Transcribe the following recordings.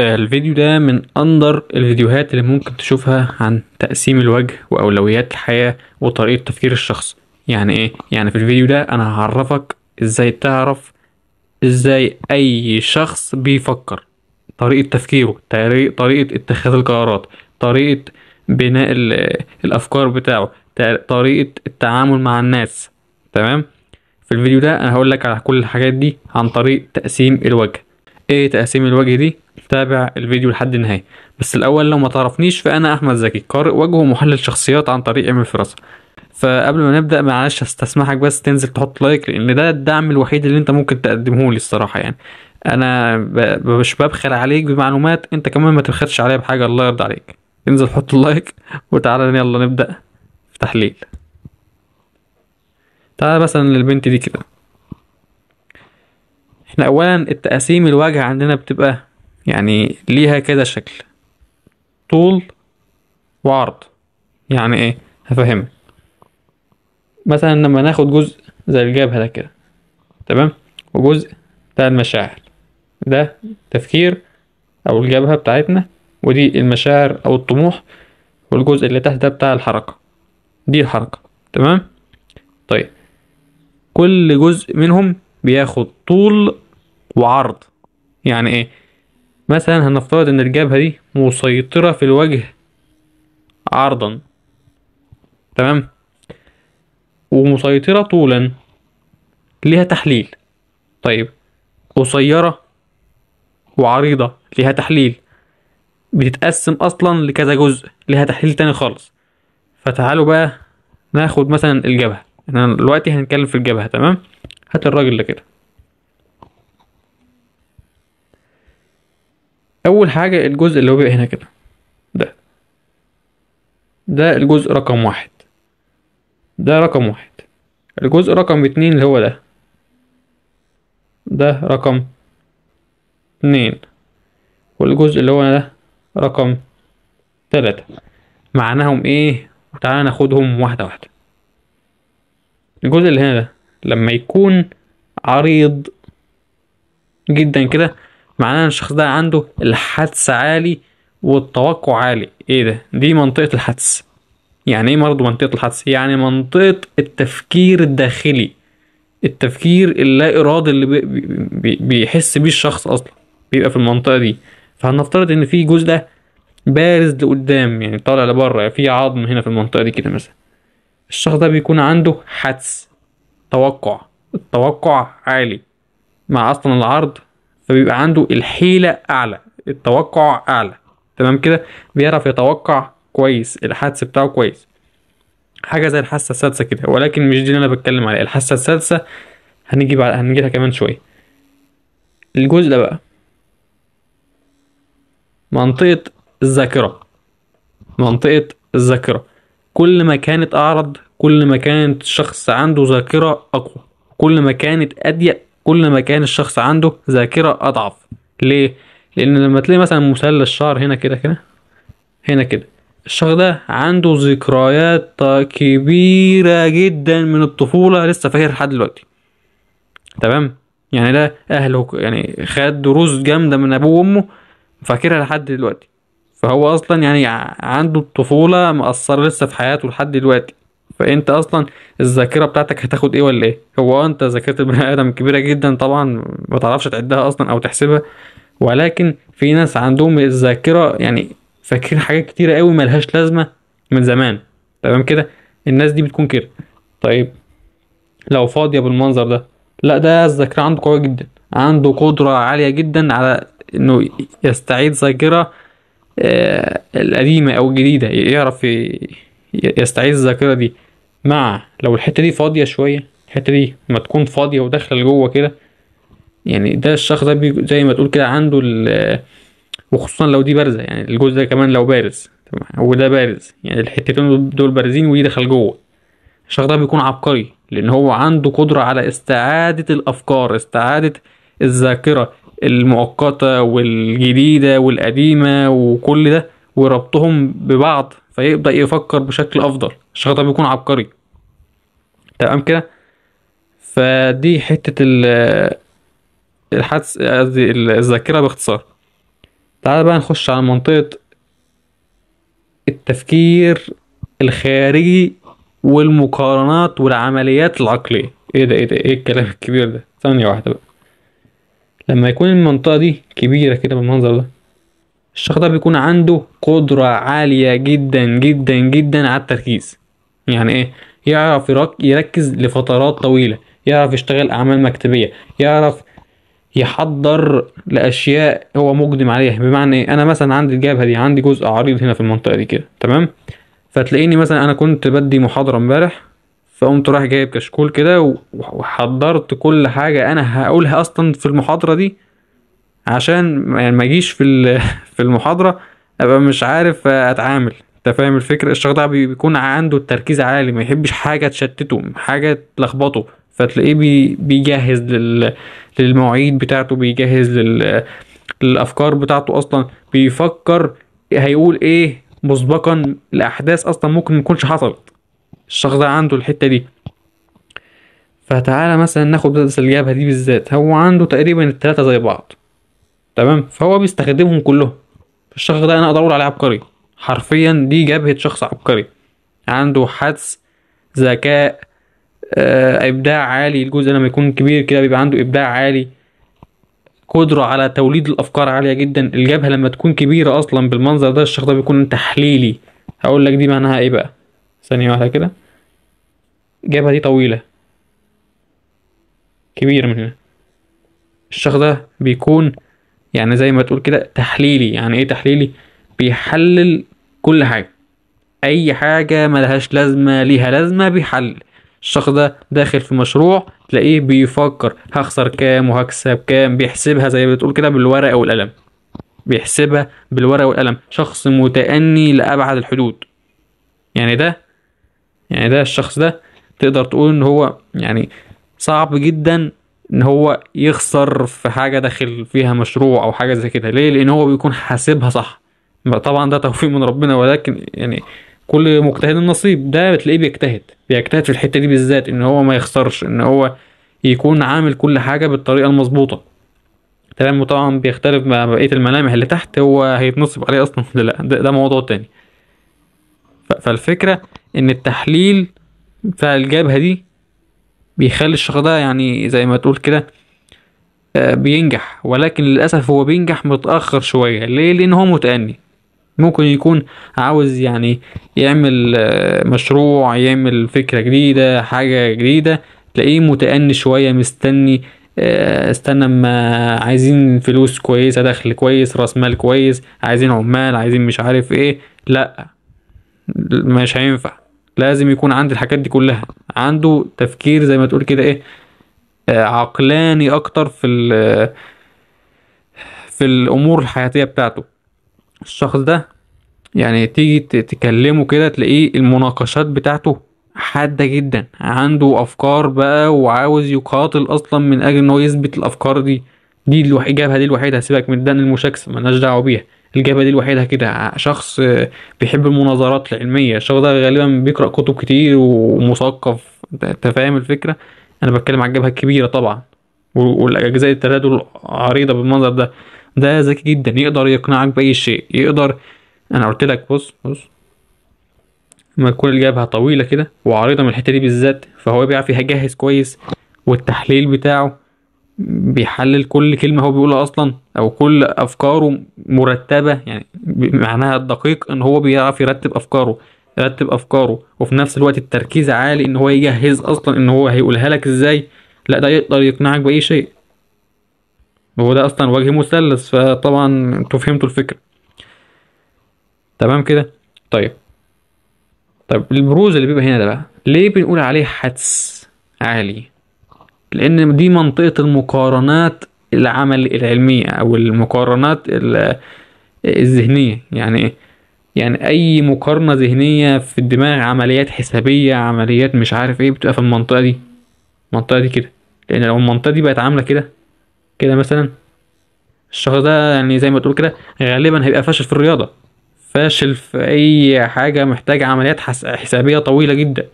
آه، الفيديو ده من أندر الفيديوهات اللي ممكن تشوفها عن تقسيم الوجه وأولويات الحياة وطريقة تفكير الشخص يعني إيه؟ يعني في الفيديو ده أنا هعرفك إزاي تعرف إزاي أي شخص بيفكر طريقة تفكيره طريقة اتخاذ القرارات طريقة بناء الأفكار بتاعه طريقة التعامل مع الناس تمام في الفيديو ده أنا هقولك على كل الحاجات دي عن طريق تقسيم الوجه ايه تقاسيم الوجه دي تابع الفيديو لحد النهاية بس الاول لو ما تعرفنيش فانا احمد زكي قارئ وجه ومحلل شخصيات عن طريق ام فراسة فقبل ما نبدا معلش هستسمحك بس تنزل تحط لايك لان ده الدعم الوحيد اللي انت ممكن تقدمه لي الصراحه يعني انا مش ببخل عليك بمعلومات انت كمان ما تبخلش عليا بحاجه الله يرضى عليك انزل حط اللايك وتعالى يلا نبدا في تحليل تعالى مثلا للبنت دي كده احنا اولا التقاسيم الواجهة عندنا بتبقى يعني ليها كده شكل طول وعرض يعني ايه هفهمك مثلا لما ناخد جزء زي الجبهة ده كده تمام وجزء بتاع المشاعر ده تفكير او الجبهة بتاعتنا ودي المشاعر او الطموح والجزء اللي تحت ده بتاع الحركة دي الحركة تمام طيب كل جزء منهم بياخد طول وعرض يعني ايه مثلا هنفترض ان الجبهة دي مسيطرة في الوجه عرضا تمام ومسيطرة طولا ليها تحليل طيب قصيرة وعريضة ليها تحليل بتتقسم اصلا لكذا جزء ليها تحليل تاني خالص فتعالوا بقى ناخد مثلا الجبهة احنا دلوقتي هنتكلم في الجبهة تمام هات الراجل ده كده اول حاجه الجزء اللي هو بيبقى هنا كده ده ده الجزء رقم واحد ده رقم واحد الجزء رقم اتنين اللي هو ده ده رقم اتنين والجزء اللي هو ده رقم تلاتة معناهم ايه وتعالى ناخدهم واحدة واحدة الجزء اللي هنا ده لما يكون عريض جدا كده معناه ان الشخص ده عنده الحدس عالي والتوقع عالي ايه ده دي منطقه الحدس يعني ايه مرض منطقه الحدس يعني منطقه التفكير الداخلي التفكير اللا ارادي اللي بي بي بيحس بيه الشخص اصلا بيبقى في المنطقه دي فهنفترض ان في جزء ده بارز لقدام يعني طالع لبره يعني في عظم هنا في المنطقه دي كده مثلا الشخص ده بيكون عنده حدس توقع التوقع عالي مع اصلا العرض فبيبقى عنده الحيلة أعلى التوقع أعلى تمام كده بيعرف يتوقع كويس الحدس بتاعه كويس حاجة زي الحاسة السادسة كده ولكن مش دي اللي أنا بتكلم عليها الحاسة السادسة هنيجي بعد هنيجي لها كمان شوية الجزء ده بقى منطقة الذاكرة منطقة الذاكرة كل ما كانت أعرض كل ما كانت الشخص عنده ذاكرة أقوى كل ما كانت أضيق كل ما كان الشخص عنده ذاكرة أضعف ليه؟ لأن لما تلاقي مثلا مثلث شعر هنا كده كده هنا كده الشخص ده عنده ذكريات كبيرة جدا من الطفولة لسه فاكرها لحد دلوقتي تمام يعني ده أهله يعني خد دروس جامدة من أبوه وأمه فاكرها لحد دلوقتي فهو أصلا يعني عنده الطفولة مأثرة لسه في حياته لحد دلوقتي فانت اصلا الذاكره بتاعتك هتاخد ايه ولا ايه هو أه انت ذاكره البني ادم كبيره جدا طبعا ما تعرفش تعدها اصلا او تحسبها ولكن في ناس عندهم الذاكره يعني فاكرين حاجات كتيره قوي ملهاش لازمه من زمان تمام كده الناس دي بتكون كده طيب لو فاضيه بالمنظر ده لا ده الذاكره عنده قويه جدا عنده قدره عاليه جدا على انه يستعيد ذاكره آه، القديمه او الجديده يعرف يستعيد الذاكره دي مع لو الحته دي فاضيه شويه الحته دي ما تكون فاضيه وداخله لجوه كده يعني ده الشخص ده زي ما تقول كده عنده ال وخصوصا لو دي بارزه يعني الجزء ده كمان لو بارز وده بارز يعني الحتتين دول بارزين ودي دخل جوه الشخص ده بيكون عبقري لان هو عنده قدره على استعاده الافكار استعاده الذاكره المؤقته والجديده والقديمه وكل ده وربطهم ببعض فيبدأ يفكر بشكل أفضل الشخص ده بيكون عبقري تمام كده فدي حتة الحدس قصدي الذاكرة باختصار تعال بقى نخش على منطقة التفكير الخارجي والمقارنات والعمليات العقلية ايه ده ايه ده ايه الكلام الكبير ده ثانية واحدة بقى لما يكون المنطقة دي كبيرة كده بالمنظر ده الشخص ده بيكون عنده قدرة عالية جدا جدا جدا على التركيز يعني ايه يعرف يركز لفترات طويلة يعرف يشتغل أعمال مكتبية يعرف يحضر لأشياء هو مقدم عليها بمعنى ايه أنا مثلا عندي الجبهة دي عندي جزء عريض هنا في المنطقة دي كده تمام فتلاقيني مثلا أنا كنت بدي محاضرة امبارح فقمت رايح جايب كشكول كده وحضرت كل حاجة أنا هقولها أصلا في المحاضرة دي عشان يعني ما اجيش في في المحاضره ابقى مش عارف اتعامل انت فاهم الفكره الشخص ده بيكون عنده التركيز عالي ما يحبش حاجه تشتته حاجه تلخبطه فتلاقيه بي بيجهز للمواعيد بتاعته بيجهز للافكار بتاعته اصلا بيفكر هيقول ايه مسبقا الاحداث اصلا ممكن ما تكونش حصلت الشخص ده عنده الحته دي فتعالى مثلا ناخد بس الجبهه دي بالذات هو عنده تقريبا التلاته زي بعض تمام فهو بيستخدمهم كلهم الشخص ده انا اقدر اقول عليه عبقري حرفيا دي جبهه شخص عبقري عنده حدس ذكاء آه، ابداع عالي الجزء لما يكون كبير كده بيبقى عنده ابداع عالي قدرة على توليد الافكار عالية جدا الجبهة لما تكون كبيرة اصلا بالمنظر ده الشخص ده بيكون تحليلي هقول لك دي معناها ايه بقى ثانية واحدة كده الجبهة دي طويلة كبيرة من هنا الشخص ده بيكون يعني زي ما تقول كده تحليلي يعني ايه تحليلي بيحلل كل حاجه اي حاجه ملهاش لازمه ليها لازمه بيحلل الشخص ده داخل في مشروع تلاقيه بيفكر هخسر كام وهكسب كام بيحسبها زي ما بتقول كده بالورقه والقلم بيحسبها بالورقه والقلم شخص متأني لأبعد الحدود يعني ده يعني ده الشخص ده تقدر تقول ان هو يعني صعب جدا ان هو يخسر في حاجه داخل فيها مشروع او حاجه زي كده ليه لان هو بيكون حاسبها صح طبعا ده توفيق من ربنا ولكن يعني كل مجتهد النصيب ده بتلاقيه بيجتهد بيجتهد في الحته دي بالذات ان هو ما يخسرش ان هو يكون عامل كل حاجه بالطريقه المظبوطه تمام وطبعا بيختلف مع بقيه الملامح اللي تحت هو هيتنصب عليه اصلا ولا لا ده, ده موضوع تاني فالفكره ان التحليل بتاع الجبهه دي بيخلي الشخص ده يعني زي ما تقول كده آه، بينجح ولكن للأسف هو بينجح متأخر شوية ليه؟ لأن هو متأني ممكن يكون عاوز يعني يعمل آه، مشروع يعمل فكرة جديدة حاجة جديدة تلاقيه متأني شوية مستني آه، استنى اما عايزين فلوس كويسة دخل كويس راس مال كويس عايزين عمال عايزين مش عارف ايه لا مش هينفع لازم يكون عندي الحاجات دي كلها عنده تفكير زي ما تقول كده ايه آه، عقلاني اكتر في في الامور الحياتيه بتاعته الشخص ده يعني تيجي تكلمه كده تلاقيه المناقشات بتاعته حاده جدا عنده افكار بقى وعاوز يقاتل اصلا من اجل ان هو يثبت الافكار دي دي الاجابه دي الوحيده هسيبك من ده المشاكسه ملناش دعوه بيها الجبهه دي لوحدها كده شخص بيحب المناظرات العلميه الشخص ده غالبا بيقرا كتب كتير ومثقف انت فاهم الفكره انا بتكلم على الجبهه الكبيره طبعا والاجزاء التبادل العريضه بالمنظر ده ده ذكي جدا يقدر يقنعك باي شيء يقدر انا قلت لك بص بص لما تكون الجبهه طويله كده وعريضه من الحته دي بالذات فهو بيعرف يجهز كويس والتحليل بتاعه بيحلل كل كلمه هو بيقولها اصلا او كل افكاره مرتبه يعني معناها الدقيق ان هو بيعرف يرتب افكاره يرتب افكاره وفي نفس الوقت التركيز عالي ان هو يجهز اصلا ان هو هيقولها لك ازاي لا ده يقدر يقنعك باي شيء هو ده اصلا وجه مثلث فطبعا انتوا فهمتوا الفكره تمام كده طيب طيب البروز اللي بيبقى هنا ده بقى ليه بنقول عليه حدس عالي لان دي منطقه المقارنات العمل العلمية أو المقارنات الذهنية يعني يعني أي مقارنة ذهنية في الدماغ عمليات حسابية عمليات مش عارف إيه بتبقى في المنطقة دي المنطقة دي كده لأن لو المنطقة دي بقت عاملة كده كده مثلا الشخص ده يعني زي ما تقول كده غالبا هيبقى فاشل في الرياضة فاشل في أي حاجة محتاجة عمليات حسابية طويلة جدا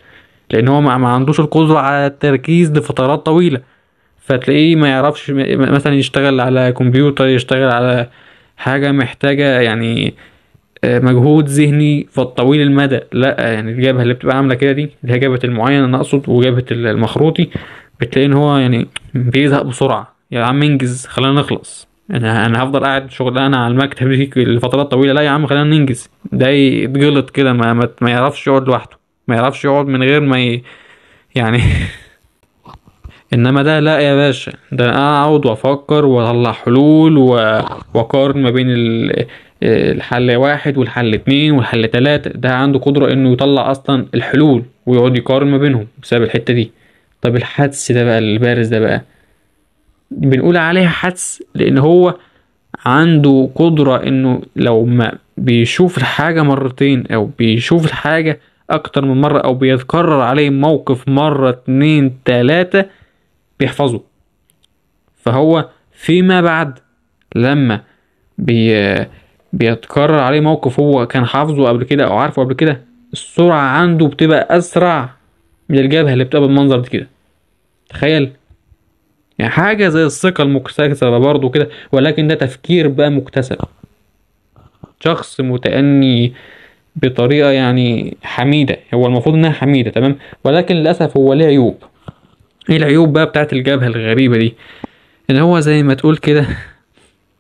لأن هو ما عندوش القدرة على التركيز لفترات طويلة فتلاقيه ما يعرفش مثلا يشتغل على كمبيوتر يشتغل على حاجة محتاجة يعني آه، مجهود ذهني في الطويل المدى لا يعني الجبهة اللي بتبقى عاملة كده دي اللي هي جبهة المعين أنا أقصد وجبهة المخروطي بتلاقي إن هو يعني بيزهق بسرعة يا يعني عم انجز خلينا نخلص انا انا هفضل قاعد شغلانه على المكتب دي لفترات طويله لا يا عم خلينا ننجز ده يتجلط كده ما, ما يعرفش يقعد لوحده ما يعرفش يقعد من غير ما ي... يعني انما ده لا يا باشا ده انا اقعد وافكر واطلع حلول واقارن ما بين الحل واحد والحل اتنين والحل تلاتة ده عنده قدرة انه يطلع اصلا الحلول ويقعد يقارن ما بينهم بسبب الحتة دي طب الحدس ده بقى البارز ده بقى بنقول عليها حدس لان هو عنده قدرة انه لو ما بيشوف الحاجة مرتين او بيشوف الحاجة اكتر من مرة او بيتكرر عليه موقف مرة اتنين تلاتة بيحفظه فهو فيما بعد لما بي بيتكرر عليه موقف هو كان حافظه قبل كده او عارفه قبل كده السرعة عنده بتبقى اسرع من الجبهة اللي بتبقى بالمنظر دي كده تخيل يعني حاجة زي الثقة المكتسبة برضه كده ولكن ده تفكير بقى مكتسب شخص متأني بطريقة يعني حميدة هو المفروض انها حميدة تمام ولكن للأسف هو ليه عيوب ايه العيوب بقى بتاعت الجبهة الغريبة دي ان هو زي ما تقول كده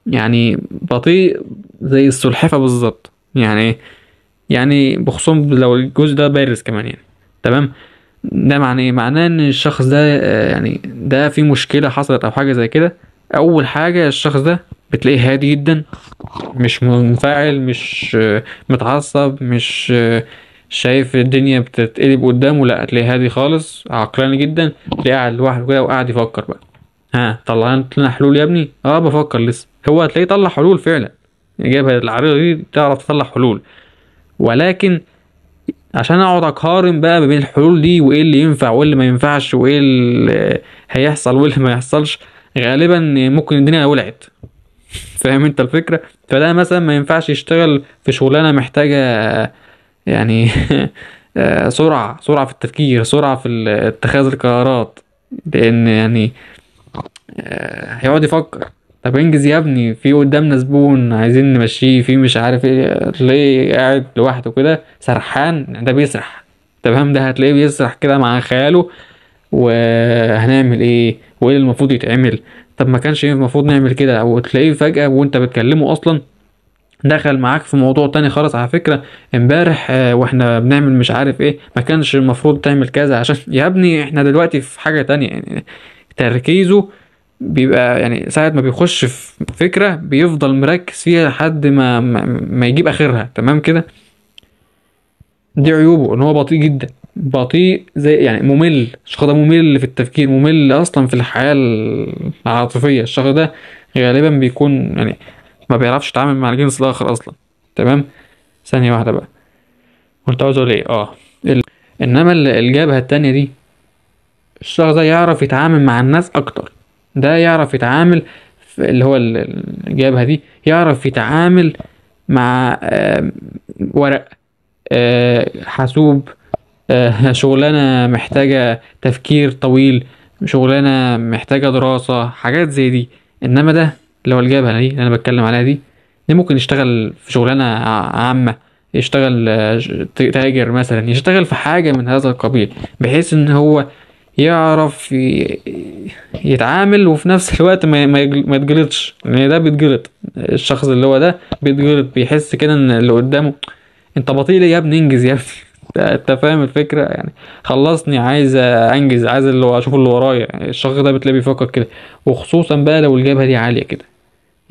يعني بطيء زي السلحفة بالظبط يعني يعني بخصوص لو الجزء ده بارز كمان يعني تمام ده معناه معناه ان الشخص ده آه، يعني ده في مشكلة حصلت او حاجة زي كده اول حاجة الشخص ده بتلاقيه هادي جدا مش منفعل مش آه، متعصب مش آه، شايف الدنيا بتتقلب قدامه لا هتلاقيه هادي خالص عقلاني جدا تلاقيه قاعد لوحده كده وقاعد يفكر بقى ها طلع لنا حلول يا ابني اه بفكر لسه هو هتلاقيه طلع حلول فعلا جايبها العريضه دي تعرف تطلع حلول ولكن عشان اقعد اقارن بقى ما بين الحلول دي وايه اللي ينفع وايه اللي ما ينفعش وايه اللي هيحصل وايه اللي ما يحصلش غالبا ممكن الدنيا ولعت فاهم انت الفكره فده مثلا ما ينفعش يشتغل في شغلانه محتاجه يعني آه، سرعة سرعة في التفكير سرعة في اتخاذ القرارات لأن يعني آه، هيقعد يفكر طب انجز يا ابني في قدامنا زبون عايزين نمشيه في مش عارف ايه ليه قاعد لوحده كده سرحان ده بيسرح تمام ده هتلاقيه بيسرح كده مع خياله وهنعمل ايه وايه المفروض يتعمل طب ما كانش المفروض نعمل كده وتلاقيه فجأة وانت بتكلمه اصلا دخل معاك في موضوع تاني خالص على فكرة امبارح آه واحنا بنعمل مش عارف ايه ما كانش المفروض تعمل كذا عشان يا ابني احنا دلوقتي في حاجة تانية يعني تركيزه بيبقى يعني ساعة ما بيخش في فكرة بيفضل مركز فيها لحد ما, ما, ما يجيب اخرها تمام كده دي عيوبه ان هو بطيء جدا بطيء زي يعني ممل الشخص ده ممل في التفكير ممل اصلا في الحياة العاطفية الشخص ده غالبا بيكون يعني ما بيعرفش يتعامل مع الجنس الاخر اصلا تمام ثانيه واحده بقى كنت عاوز اقول ايه اه ال... انما الجبهه التانية دي الشخص ده يعرف يتعامل مع الناس اكتر ده يعرف يتعامل اللي هو الجبهه دي يعرف يتعامل مع آه ورق آه حاسوب آه شغلانه محتاجه تفكير طويل شغلانه محتاجه دراسه حاجات زي دي انما ده اللي هو الجبهه دي اللي انا بتكلم عليها دي دي ممكن يشتغل في شغلانه عامه يشتغل آه، تاجر مثلا يشتغل في حاجه من هذا القبيل بحيث ان هو يعرف يتعامل وفي نفس الوقت ما يتجلطش لان يعني ده بيتجلط الشخص اللي هو ده بيتجلط بيحس كده ان اللي قدامه انت بطيء يا ابني انجز يا ابني انت فاهم الفكره يعني خلصني عايز انجز عايز اللي هو اشوف اللي ورايا يعني الشخص ده بتلاقيه بيفكر كده وخصوصا بقى لو الجبهه دي عاليه كده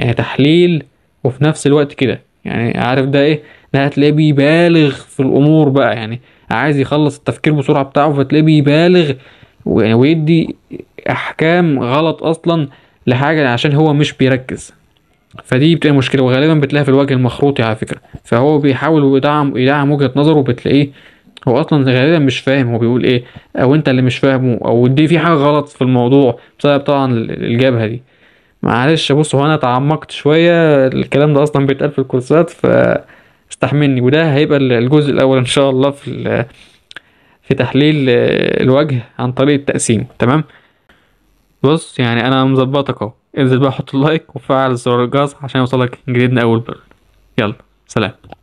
يعني تحليل وفي نفس الوقت كده يعني عارف ده ايه ده هتلاقيه بيبالغ في الامور بقى يعني عايز يخلص التفكير بسرعه بتاعه فتلاقيه بيبالغ ويدي احكام غلط اصلا لحاجه عشان هو مش بيركز فدي بتبقى مشكله وغالبا بتلاقيها في الوجه المخروطي على فكره فهو بيحاول يدعم يدعم وجهه نظره بتلاقيه هو اصلا غالبا مش فاهم هو بيقول ايه او انت اللي مش فاهمه او دي في حاجه غلط في الموضوع بسبب طبعا الجبهه دي معلش بص هو انا اتعمقت شويه الكلام ده اصلا بيتقال في الكورسات فاستحملني وده هيبقى الجزء الاول ان شاء الله في في تحليل الوجه عن طريق التقسيم تمام بص يعني انا مظبطك اهو انزل بقى حط اللايك وفعل زر الجرس عشان يوصلك جديدنا اول بر يلا سلام